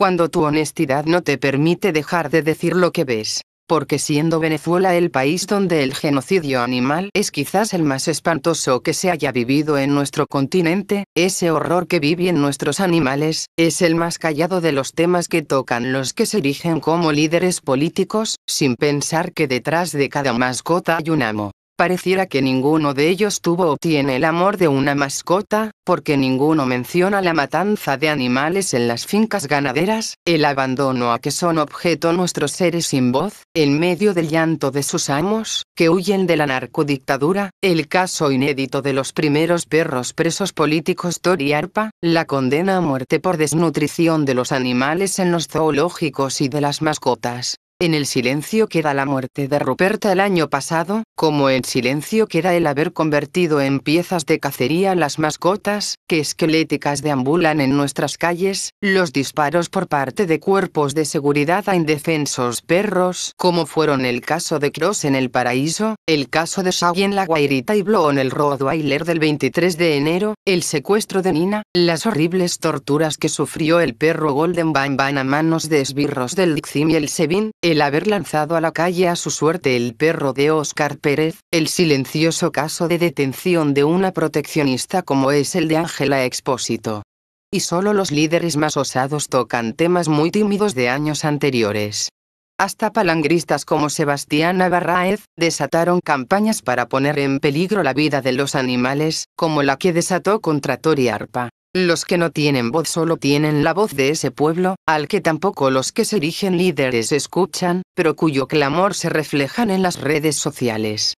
cuando tu honestidad no te permite dejar de decir lo que ves, porque siendo Venezuela el país donde el genocidio animal es quizás el más espantoso que se haya vivido en nuestro continente, ese horror que viven nuestros animales, es el más callado de los temas que tocan los que se erigen como líderes políticos, sin pensar que detrás de cada mascota hay un amo pareciera que ninguno de ellos tuvo o tiene el amor de una mascota, porque ninguno menciona la matanza de animales en las fincas ganaderas, el abandono a que son objeto nuestros seres sin voz, en medio del llanto de sus amos, que huyen de la narcodictadura, el caso inédito de los primeros perros presos políticos Tori Arpa, la condena a muerte por desnutrición de los animales en los zoológicos y de las mascotas. En el silencio queda la muerte de Ruperta el año pasado, como en silencio queda el haber convertido en piezas de cacería las mascotas, que esqueléticas deambulan en nuestras calles, los disparos por parte de cuerpos de seguridad a indefensos perros, como fueron el caso de Cross en el Paraíso, el caso de Shaw en la Guairita y Blow en el Roadweiler del 23 de enero, el secuestro de Nina, las horribles torturas que sufrió el perro Golden van a manos de esbirros del Dixim y el Sevin, el haber lanzado a la calle a su suerte el perro de Oscar Pérez, el silencioso caso de detención de una proteccionista como es el de Ángela Expósito. Y solo los líderes más osados tocan temas muy tímidos de años anteriores. Hasta palangristas como Sebastián Navarraez, desataron campañas para poner en peligro la vida de los animales, como la que desató contra Tori Arpa. Los que no tienen voz solo tienen la voz de ese pueblo, al que tampoco los que se erigen líderes escuchan, pero cuyo clamor se reflejan en las redes sociales.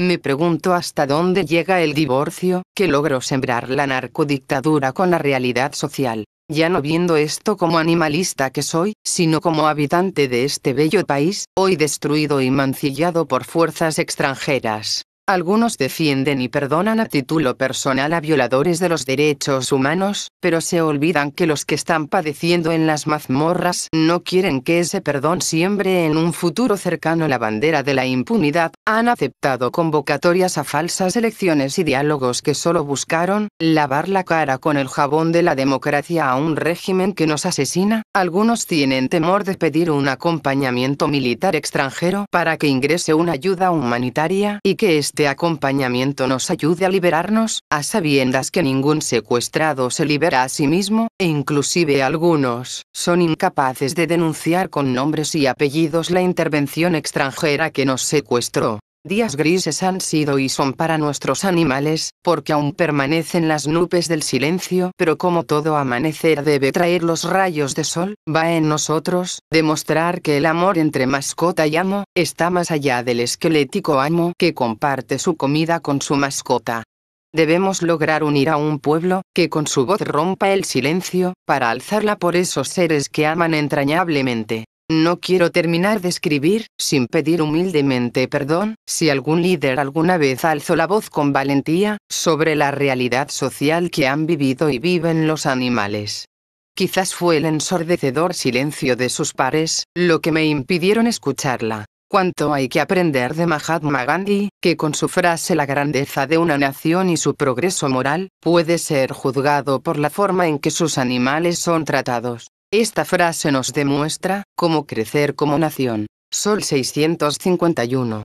Me pregunto hasta dónde llega el divorcio, que logró sembrar la narcodictadura con la realidad social. Ya no viendo esto como animalista que soy, sino como habitante de este bello país, hoy destruido y mancillado por fuerzas extranjeras. Algunos defienden y perdonan a título personal a violadores de los derechos humanos, pero se olvidan que los que están padeciendo en las mazmorras no quieren que ese perdón siembre en un futuro cercano la bandera de la impunidad, han aceptado convocatorias a falsas elecciones y diálogos que solo buscaron lavar la cara con el jabón de la democracia a un régimen que nos asesina. Algunos tienen temor de pedir un acompañamiento militar extranjero para que ingrese una ayuda humanitaria y que este este acompañamiento nos ayude a liberarnos, a sabiendas que ningún secuestrado se libera a sí mismo, e inclusive algunos, son incapaces de denunciar con nombres y apellidos la intervención extranjera que nos secuestró. Días grises han sido y son para nuestros animales, porque aún permanecen las nubes del silencio, pero como todo amanecer debe traer los rayos de sol, va en nosotros, demostrar que el amor entre mascota y amo, está más allá del esquelético amo que comparte su comida con su mascota. Debemos lograr unir a un pueblo, que con su voz rompa el silencio, para alzarla por esos seres que aman entrañablemente. No quiero terminar de escribir, sin pedir humildemente perdón, si algún líder alguna vez alzó la voz con valentía, sobre la realidad social que han vivido y viven los animales. Quizás fue el ensordecedor silencio de sus pares, lo que me impidieron escucharla. Cuánto hay que aprender de Mahatma Gandhi, que con su frase la grandeza de una nación y su progreso moral, puede ser juzgado por la forma en que sus animales son tratados. Esta frase nos demuestra cómo crecer como nación. Sol 651.